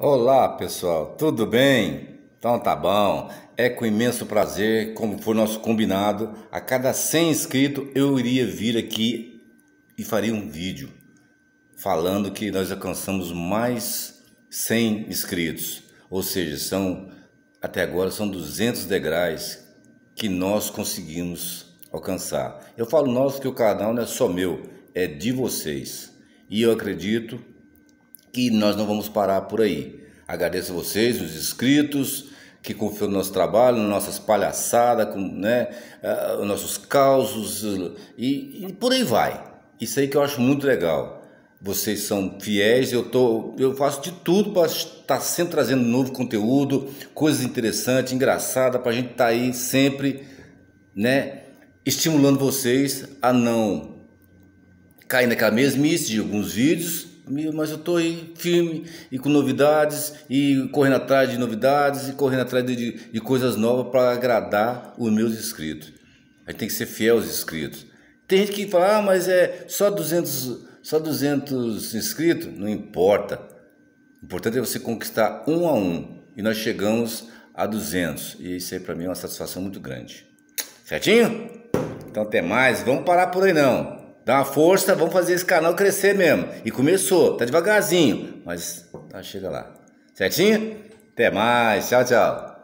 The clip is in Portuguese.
Olá pessoal, tudo bem? Então tá bom. É com imenso prazer, como foi nosso combinado, a cada 100 inscritos eu iria vir aqui e faria um vídeo falando que nós alcançamos mais 100 inscritos. Ou seja, são até agora são 200 degraus que nós conseguimos alcançar. Eu falo nosso que o canal não é só meu, é de vocês. E eu acredito que nós não vamos parar por aí. Agradeço a vocês, os inscritos, que confiam no nosso trabalho, nas nossas palhaçadas, com, né, uh, nossos causos e, e, por aí vai. Isso aí que eu acho muito legal. Vocês são fiéis, eu, tô, eu faço de tudo para estar sempre trazendo novo conteúdo, coisas interessantes, engraçadas, para a gente estar tá aí sempre né, estimulando vocês a não cair naquela mesmice de alguns vídeos mas eu estou aí firme e com novidades e correndo atrás de novidades e correndo atrás de, de coisas novas para agradar os meus inscritos. A gente tem que ser fiel aos inscritos. Tem gente que fala, ah, mas é só 200, só 200 inscritos? Não importa. O importante é você conquistar um a um. E nós chegamos a 200. E isso aí para mim é uma satisfação muito grande. Certinho? Então até mais. Vamos parar por aí não. Dá uma força, vamos fazer esse canal crescer mesmo. E começou, tá devagarzinho, mas tá, chega lá. Certinho? Até mais, tchau, tchau.